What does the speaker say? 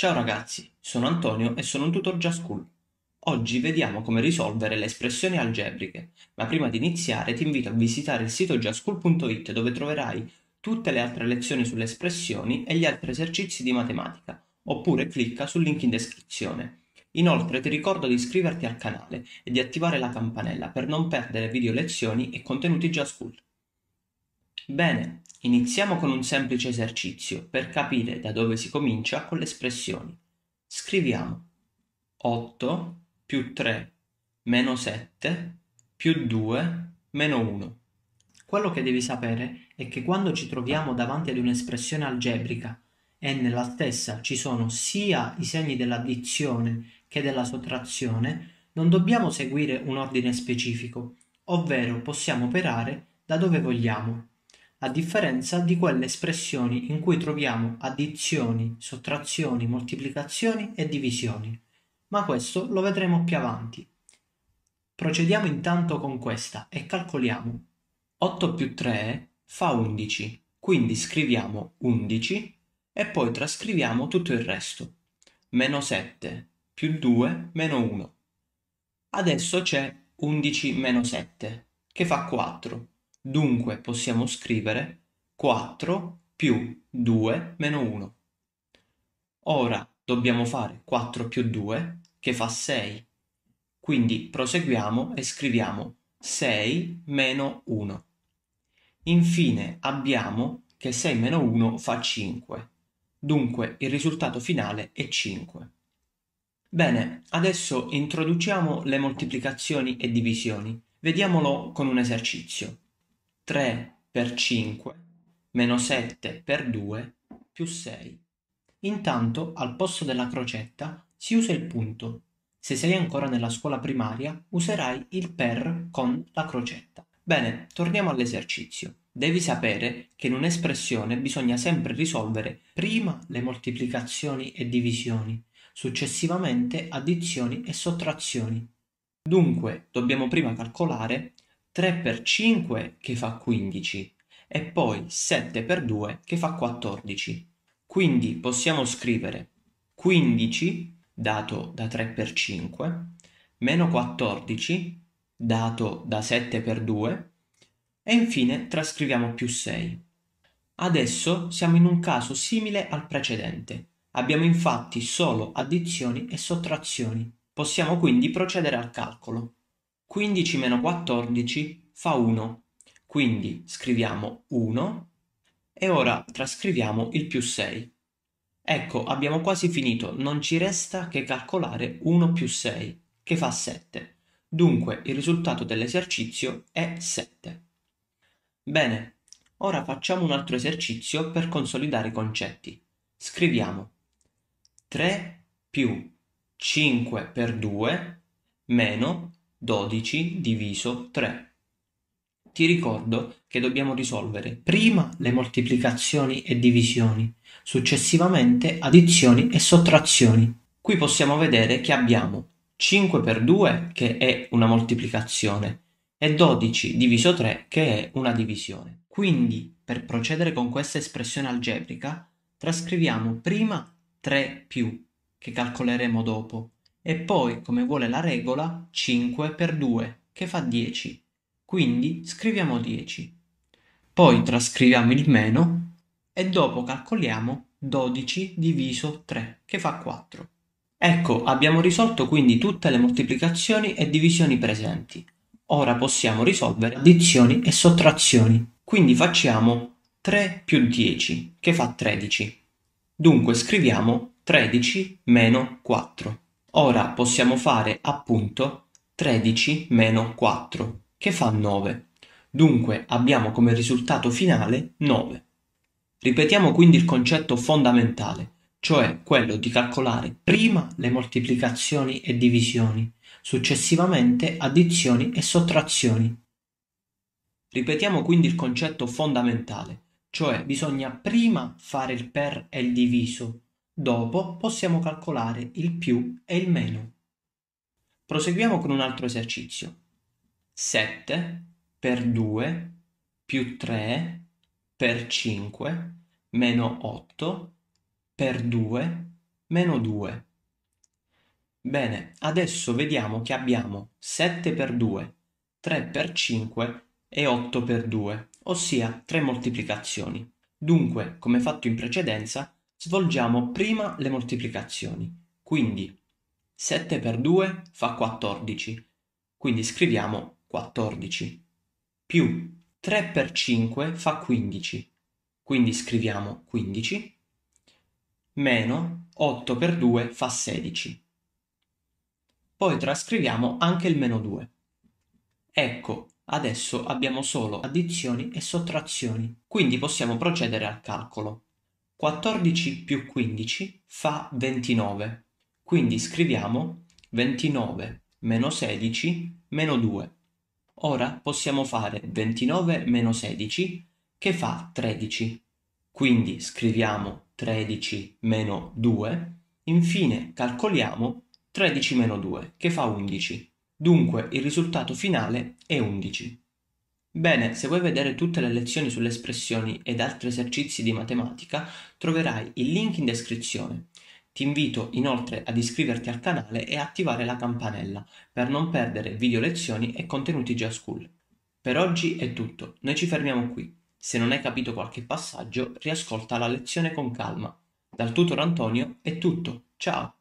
Ciao ragazzi, sono Antonio e sono un tutor già school. Oggi vediamo come risolvere le espressioni algebriche, ma prima di iniziare ti invito a visitare il sito justcool.it dove troverai tutte le altre lezioni sulle espressioni e gli altri esercizi di matematica, oppure clicca sul link in descrizione. Inoltre ti ricordo di iscriverti al canale e di attivare la campanella per non perdere video lezioni e contenuti già school. Bene, Iniziamo con un semplice esercizio per capire da dove si comincia con le espressioni. Scriviamo 8 più 3 meno 7 più 2 meno 1. Quello che devi sapere è che quando ci troviamo davanti ad un'espressione algebrica e nella stessa ci sono sia i segni dell'addizione che della sottrazione, non dobbiamo seguire un ordine specifico, ovvero possiamo operare da dove vogliamo a differenza di quelle espressioni in cui troviamo addizioni, sottrazioni, moltiplicazioni e divisioni. Ma questo lo vedremo più avanti. Procediamo intanto con questa e calcoliamo. 8 più 3 fa 11, quindi scriviamo 11 e poi trascriviamo tutto il resto. Meno 7 più 2 meno 1. Adesso c'è 11 meno 7, che fa 4 Dunque possiamo scrivere 4 più 2 meno 1. Ora dobbiamo fare 4 più 2 che fa 6. Quindi proseguiamo e scriviamo 6 meno 1. Infine abbiamo che 6 meno 1 fa 5. Dunque il risultato finale è 5. Bene, adesso introduciamo le moltiplicazioni e divisioni. Vediamolo con un esercizio. 3 per 5 meno 7 per 2 più 6. Intanto al posto della crocetta si usa il punto. Se sei ancora nella scuola primaria userai il per con la crocetta. Bene, torniamo all'esercizio. Devi sapere che in un'espressione bisogna sempre risolvere prima le moltiplicazioni e divisioni, successivamente addizioni e sottrazioni. Dunque, dobbiamo prima calcolare 3 per 5 che fa 15 e poi 7 per 2 che fa 14. Quindi possiamo scrivere 15 dato da 3 per 5 meno 14 dato da 7 per 2 e infine trascriviamo più 6. Adesso siamo in un caso simile al precedente. Abbiamo infatti solo addizioni e sottrazioni. Possiamo quindi procedere al calcolo. 15 meno 14 fa 1, quindi scriviamo 1 e ora trascriviamo il più 6. Ecco, abbiamo quasi finito, non ci resta che calcolare 1 più 6, che fa 7. Dunque il risultato dell'esercizio è 7. Bene, ora facciamo un altro esercizio per consolidare i concetti. Scriviamo 3 più 5 per 2 meno 12 diviso 3. Ti ricordo che dobbiamo risolvere prima le moltiplicazioni e divisioni, successivamente addizioni e sottrazioni. Qui possiamo vedere che abbiamo 5 per 2 che è una moltiplicazione e 12 diviso 3 che è una divisione. Quindi, per procedere con questa espressione algebrica, trascriviamo prima 3 più, che calcoleremo dopo, e poi come vuole la regola 5 per 2, che fa 10. quindi scriviamo 10. poi trascriviamo il meno e dopo calcoliamo 12 diviso 3 che fa 4. Ecco, abbiamo risolto quindi tutte le moltiplicazioni e divisioni presenti. Ora possiamo risolvere addizioni e sottrazioni. Quindi facciamo 3 più 10 che fa 13. Dunque scriviamo 13 meno 4. Ora possiamo fare, appunto, 13 meno 4, che fa 9. dunque abbiamo come risultato finale 9. Ripetiamo quindi il concetto fondamentale, cioè quello di calcolare prima le moltiplicazioni e divisioni, successivamente addizioni e sottrazioni. Ripetiamo quindi il concetto fondamentale, cioè bisogna prima fare il per e il diviso, Dopo possiamo calcolare il più e il meno. Proseguiamo con un altro esercizio. 7 per 2 più 3 per 5 meno 8 per 2 meno 2. Bene, adesso vediamo che abbiamo 7 per 2, 3 per 5 e 8 per 2, ossia tre moltiplicazioni. Dunque, come fatto in precedenza, Svolgiamo prima le moltiplicazioni, quindi 7 per 2 fa 14, quindi scriviamo 14, più 3 per 5 fa 15, quindi scriviamo 15, meno 8 per 2 fa 16. Poi trascriviamo anche il meno 2. Ecco, adesso abbiamo solo addizioni e sottrazioni, quindi possiamo procedere al calcolo. 14 più 15 fa 29, quindi scriviamo 29 meno 16 meno 2. Ora possiamo fare 29 meno 16 che fa 13. Quindi scriviamo 13 meno 2, infine calcoliamo 13 meno 2 che fa 11. Dunque il risultato finale è 11. Bene, se vuoi vedere tutte le lezioni sulle espressioni ed altri esercizi di matematica, troverai il link in descrizione. Ti invito inoltre ad iscriverti al canale e attivare la campanella per non perdere video lezioni e contenuti JavaSchool. Per oggi è tutto, noi ci fermiamo qui. Se non hai capito qualche passaggio, riascolta la lezione con calma. Dal tutor Antonio è tutto, ciao!